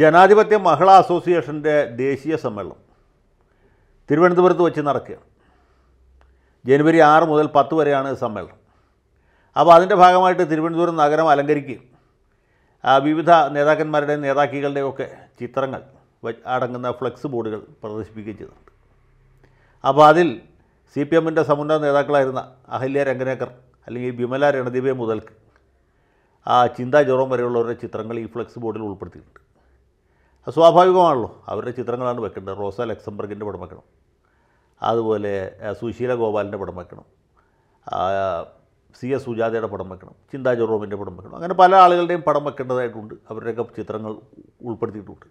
ജനാധിപത്യ മഹിളാ അസോസിയേഷൻ്റെ ദേശീയ സമ്മേളനം തിരുവനന്തപുരത്ത് വെച്ച് നടക്കുകയാണ് ജനുവരി ആറ് മുതൽ പത്ത് വരെയാണ് സമ്മേളനം അപ്പോൾ അതിൻ്റെ ഭാഗമായിട്ട് തിരുവനന്തപുരം നഗരം അലങ്കരിക്കുകയും വിവിധ നേതാക്കന്മാരുടെയും നേതാക്കികളുടെയും ഒക്കെ ചിത്രങ്ങൾ അടങ്ങുന്ന ഫ്ലെക്സ് ബോർഡുകൾ പ്രദർശിപ്പിക്കുകയും ചെയ്തിട്ടുണ്ട് അപ്പോൾ അതിൽ സി പി എമ്മിൻ്റെ സമുന്നത നേതാക്കളായിരുന്ന അഹല്യ രംഗനേക്കർ അല്ലെങ്കിൽ വിമല രണദീപെ മുതൽക്ക് ആ ചിന്താ ജോറം വരെയുള്ളവരുടെ ചിത്രങ്ങൾ ഈ ഫ്ലെക്സ് ബോർഡിൽ ഉൾപ്പെടുത്തിയിട്ടുണ്ട് അത് സ്വാഭാവികമാണല്ലോ അവരുടെ ചിത്രങ്ങളാണ് വെക്കേണ്ടത് റോസ ലക്സംബർഗിൻ്റെ പടം വെക്കണം അതുപോലെ സുശീല ഗോപാലിൻ്റെ പടം വെക്കണം സി എസ് സുജാതയുടെ പടം വെക്കണം ചിന്താ ജെറോമിൻ്റെ പടം വെക്കണം അങ്ങനെ പല ആളുകളുടെയും പടം വെക്കേണ്ടതായിട്ടുണ്ട് അവരുടെയൊക്കെ ചിത്രങ്ങൾ ഉൾപ്പെടുത്തിയിട്ടുണ്ട്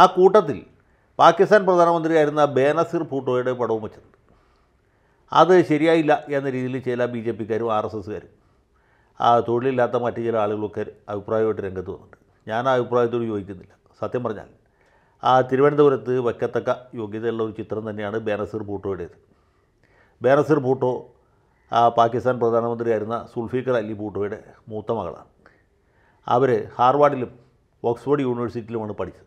ആ കൂട്ടത്തിൽ പാകിസ്ഥാൻ പ്രധാനമന്ത്രിയായിരുന്ന ബേനസിർ ഭൂട്ടോയുടെ പടവും വെച്ചിട്ടുണ്ട് അത് ശരിയായില്ല എന്ന രീതിയിൽ ചില ബി ജെ പിക്കാരും ആർ എസ് എസ്സുകാരും ആ തൊഴിലില്ലാത്ത മറ്റ് ചില ആളുകളൊക്കെ അഭിപ്രായമായിട്ട് രംഗത്ത് വന്നിട്ടുണ്ട് ഞാൻ ആ അഭിപ്രായത്തോട് യോജിക്കുന്നില്ല സത്യം പറഞ്ഞാൽ ആ തിരുവനന്തപുരത്ത് വയ്ക്കത്തക്ക യോഗ്യതയുള്ള ഒരു ചിത്രം തന്നെയാണ് ബേനസീർ ഭൂട്ടോയുടേത് ബേനസീർ ഭൂട്ടോ ആ പാകിസ്ഥാൻ പ്രധാനമന്ത്രിയായിരുന്ന സുൽഫീഖർ അലി ഭൂട്ടോയുടെ മൂത്ത മകളാണ് അവർ ഹാർവാർഡിലും ഓക്സ്ഫോർഡ് യൂണിവേഴ്സിറ്റിയിലുമാണ് പഠിച്ചത്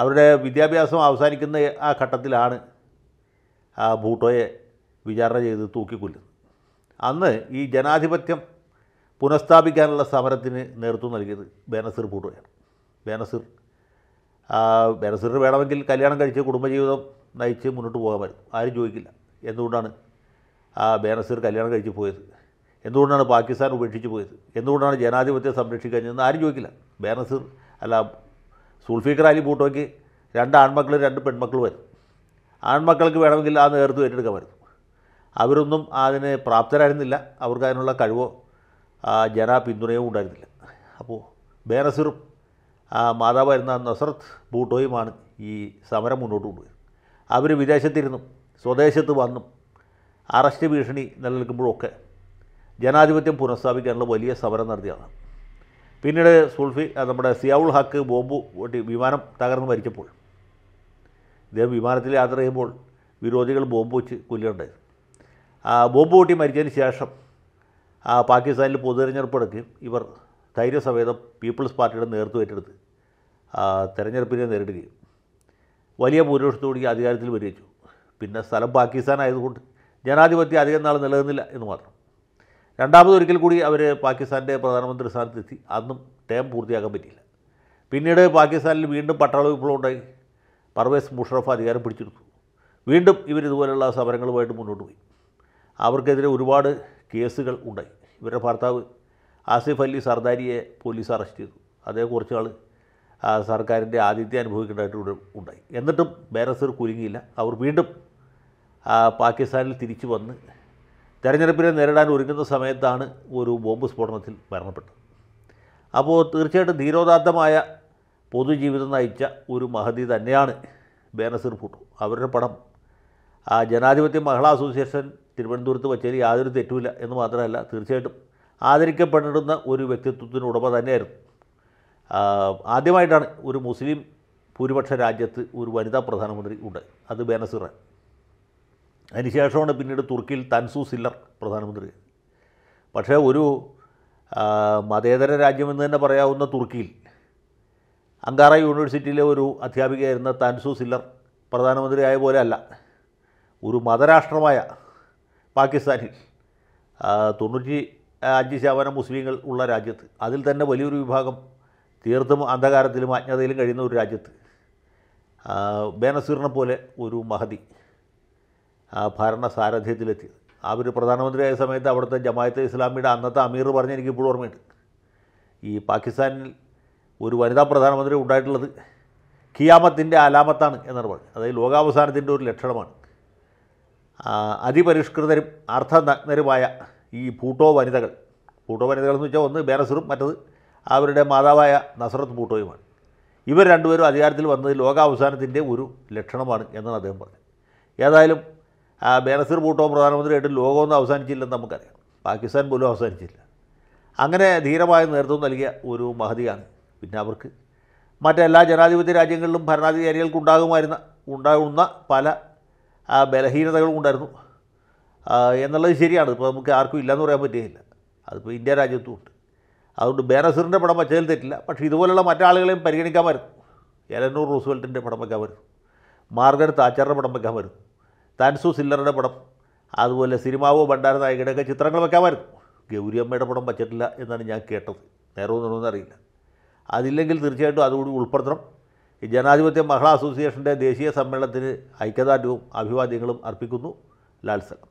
അവരുടെ വിദ്യാഭ്യാസം അവസാനിക്കുന്ന ആ ഘട്ടത്തിലാണ് ആ ഭൂട്ടോയെ വിചാരണ ചെയ്ത് തൂക്കിക്കൊല്ലുന്നത് അന്ന് ഈ ജനാധിപത്യം പുനഃസ്ഥാപിക്കാനുള്ള സമരത്തിന് നേതൃത്വം നൽകിയത് ബേനസീർ ഭൂട്ടോയാണ് ബേനസീർ ബെനസിറിന് വേണമെങ്കിൽ കല്യാണം കഴിച്ച് കുടുംബജീവിതം നയിച്ച് മുന്നോട്ട് പോകാമായിരുന്നു ആരും ചോദിക്കില്ല എന്തുകൊണ്ടാണ് ബേനസീർ കല്യാണം കഴിച്ച് പോയത് എന്തുകൊണ്ടാണ് പാകിസ്ഥാൻ ഉപേക്ഷിച്ച് പോയത് എന്തുകൊണ്ടാണ് ജനാധിപത്യം സംരക്ഷിക്കാൻ ആരും ചോദിക്കില്ല ബേനസീർ അല്ല സുൾഫീഖർ അലി ബൂട്ടോയ്ക്ക് രണ്ട് ആൺമക്കളും രണ്ട് പെൺമക്കളും വരും ആൺമക്കൾക്ക് വേണമെങ്കിൽ ആ നേതൃത്വം വരും അവരൊന്നും അതിന് പ്രാപ്തരായിരുന്നില്ല അവർക്ക് അതിനുള്ള കഴിവോ ജന പിന്തുണയോ ഉണ്ടായിരുന്നില്ല അപ്പോൾ ബേനസിറും മാതാവായിരുന്ന നസ്രത്ത് ബൂട്ടോയുമാണ് ഈ സമരം മുന്നോട്ട് കൊണ്ടുപോയത് അവർ വിദേശത്തിരുന്നും സ്വദേശത്ത് വന്നും അറസ്റ്റ് ഭീഷണി നിലനിൽക്കുമ്പോഴൊക്കെ ജനാധിപത്യം പുനഃസ്ഥാപിക്കാനുള്ള വലിയ സമരം നടത്തിയതാണ് പിന്നീട് സുൾഫി നമ്മുടെ സിയാവുൾ ഹാക്ക് ബോംബ് പൊട്ടി വിമാനം തകർന്നു മരിച്ചപ്പോൾ ഇദ്ദേഹം വിമാനത്തിൽ യാത്ര ചെയ്യുമ്പോൾ വിരോധികൾ ബോംബ് വെച്ച് കൊല്ലുകയുണ്ടായി ബോംബ് പൊട്ടി മരിച്ചതിന് ശേഷം പാകിസ്ഥാനിൽ പൊതുതെരഞ്ഞെടുപ്പ് എടുക്കുകയും ഇവർ ധൈര്യസമേതം പീപ്പിൾസ് പാർട്ടിയുടെ നേതൃത്വം ഏറ്റെടുത്ത് തെരഞ്ഞെടുപ്പിനെ നേരിടുകയും വലിയ ഭൂരിപക്ഷത്തോടുകൂടി അധികാരത്തിൽ വരികച്ചു പിന്നെ സ്ഥലം ആയതുകൊണ്ട് ജനാധിപത്യം അധികം നാൾ നിലനിന്നില്ല എന്ന് മാത്രം രണ്ടാമതൊരിക്കൽ കൂടി അവർ പാകിസ്ഥാൻ്റെ പ്രധാനമന്ത്രി സ്ഥാനത്തെത്തി അന്നും ടേം പൂർത്തിയാക്കാൻ പറ്റിയില്ല പിന്നീട് പാകിസ്ഥാനിൽ വീണ്ടും പട്ടാള വിപ്ലവം ഉണ്ടായി പർവേസ് മുഷറഫ് അധികാരം പിടിച്ചെടുത്തു വീണ്ടും ഇവർ സമരങ്ങളുമായിട്ട് മുന്നോട്ട് പോയി അവർക്കെതിരെ ഒരുപാട് കേസുകൾ ഉണ്ടായി ഇവരുടെ ഭർത്താവ് ആസിഫ് അലി സർദാരിയെ പോലീസ് അറസ്റ്റ് ചെയ്തു അതേ കുറച്ച് ആൾ സർക്കാരിൻ്റെ ആതിഥ്യം അനുഭവിക്കേണ്ടതായിട്ട് ഇവിടെ ഉണ്ടായി എന്നിട്ടും ബാരസർ കുരുങ്ങിയില്ല അവർ വീണ്ടും പാകിസ്ഥാനിൽ തിരിച്ചു വന്ന് തെരഞ്ഞെടുപ്പിനെ നേരിടാൻ ഒരുങ്ങുന്ന സമയത്താണ് ഒരു ബോംബ് സ്ഫോടനത്തിൽ മരണപ്പെട്ടത് അപ്പോൾ തീർച്ചയായിട്ടും ധീരോദാത്തമായ പൊതുജീവിതം നയിച്ച ഒരു മഹതി തന്നെയാണ് ബേനസീർ ഭൂട്ടോ അവരുടെ പടം ജനാധിപത്യ മഹിളാ അസോസിയേഷൻ തിരുവനന്തപുരത്ത് വച്ചതിൽ യാതൊരു തെറ്റുമില്ല എന്ന് മാത്രമല്ല തീർച്ചയായിട്ടും ആദരിക്കപ്പെടുന്ന ഒരു വ്യക്തിത്വത്തിന് ഉടമ തന്നെയായിരുന്നു ആദ്യമായിട്ടാണ് ഒരു മുസ്ലിം ഭൂരിപക്ഷ രാജ്യത്ത് ഒരു വനിതാ പ്രധാനമന്ത്രി ഉണ്ട് അത് ബെനസിറ അതിനുശേഷമാണ് പിന്നീട് തുർക്കിയിൽ തൻസു സില്ലർ പ്രധാനമന്ത്രി പക്ഷേ ഒരു മതേതര രാജ്യമെന്ന് തന്നെ പറയാവുന്ന തുർക്കിയിൽ അങ്കാറ യൂണിവേഴ്സിറ്റിയിലെ ഒരു അധ്യാപികയായിരുന്ന തൻസു സില്ലർ പ്രധാനമന്ത്രിയായ പോലെ അല്ല ഒരു മതരാഷ്ട്രമായ പാകിസ്ഥാനിൽ തൊണ്ണൂറ്റി അഞ്ച് ശതമാനം മുസ്ലിങ്ങൾ ഉള്ള രാജ്യത്ത് അതിൽ തന്നെ വലിയൊരു വിഭാഗം തീർത്തും അന്ധകാരത്തിലും അജ്ഞതയിലും കഴിയുന്ന ഒരു രാജ്യത്ത് ബേനസീറിനെ പോലെ ഒരു മഹതി ഭരണ ആ അവർ പ്രധാനമന്ത്രിയായ സമയത്ത് അവിടുത്തെ ജമായത്ത് ഇസ്ലാമിയുടെ അന്നത്തെ അമീർ പറഞ്ഞ് എനിക്ക് ഇപ്പോഴും ഓർമ്മയുണ്ട് ഈ പാകിസ്ഥാനിൽ ഒരു വനിതാ പ്രധാനമന്ത്രി ഉണ്ടായിട്ടുള്ളത് ഖിയാമത്തിൻ്റെ അലാമത്താണ് എന്നാണ് പറഞ്ഞത് അതായത് ലോകാവസാനത്തിൻ്റെ ഒരു ലക്ഷണമാണ് അതിപരിഷ്കൃതരും അർത്ഥനഗ്നരുമായ ഈ ഭൂട്ടോ വനിതകൾ കൂട്ടവനിതകളെന്ന് വെച്ചാൽ ഒന്ന് ബേനസറും മറ്റത് അവരുടെ മാതാവായ നസറത്ത് പൂട്ടോയുമാണ് ഇവർ രണ്ടുപേരും അധികാരത്തിൽ വന്നത് ലോകാവസാനത്തിൻ്റെ ഒരു ലക്ഷണമാണ് എന്നാണ് അദ്ദേഹം പറഞ്ഞത് ഏതായാലും ബേനസീർ ഭൂട്ടോ പ്രധാനമന്ത്രിയായിട്ട് ലോകമൊന്നും അവസാനിച്ചില്ലെന്ന് നമുക്കറിയാം പാകിസ്ഥാൻ പോലും അവസാനിച്ചില്ല അങ്ങനെ ധീരമായ നേതൃത്വം നൽകിയ ഒരു മഹതിയാണ് പിന്നെ അവർക്ക് മറ്റെല്ലാ ജനാധിപത്യ രാജ്യങ്ങളിലും ഭരണാധികാരികൾക്ക് ഉണ്ടാകുമായിരുന്ന ഉണ്ടാകുന്ന പല ബലഹീനതകളും ഉണ്ടായിരുന്നു എന്നുള്ളത് ശരിയാണ് ഇപ്പോൾ നമുക്ക് ആർക്കും ഇല്ലയെന്ന് പറയാൻ പറ്റുകയില്ല അതിപ്പോൾ ഇന്ത്യ രാജ്യത്തും ഉണ്ട് അതുകൊണ്ട് ബേനസീറിൻ്റെ പടം വച്ചതിൽ തെറ്റില്ല പക്ഷേ ഇതുപോലുള്ള മറ്റാളുകളെയും പരിഗണിക്കാൻ വരുന്നു എലനൂർ റൂസ്വെൽറ്റിൻ്റെ പടം വയ്ക്കാൻ വരുന്നു മാർഗരറ്റ് താച്ചറുടെ പടം വയ്ക്കാൻ വരുന്നു താൻസു സില്ലറുടെ പടം അതുപോലെ സിനിമാവോ ഭണ്ഡാര നായകയുടെയൊക്കെ ചിത്രങ്ങൾ വയ്ക്കാൻ വരുന്നു ഗൗരിയമ്മയുടെ പടം വച്ചിട്ടില്ല എന്നാണ് ഞാൻ കേട്ടത് നേരമൊന്നും അറിയില്ല അതില്ലെങ്കിൽ തീർച്ചയായിട്ടും അതുകൂടി ഉൾപ്പെടുത്തണം ജനാധിപത്യ മഹിളാ അസോസിയേഷൻ്റെ ദേശീയ സമ്മേളനത്തിന് ഐക്യദാർഢ്യവും അഭിവാദ്യങ്ങളും അർപ്പിക്കുന്നു ലാൽസലം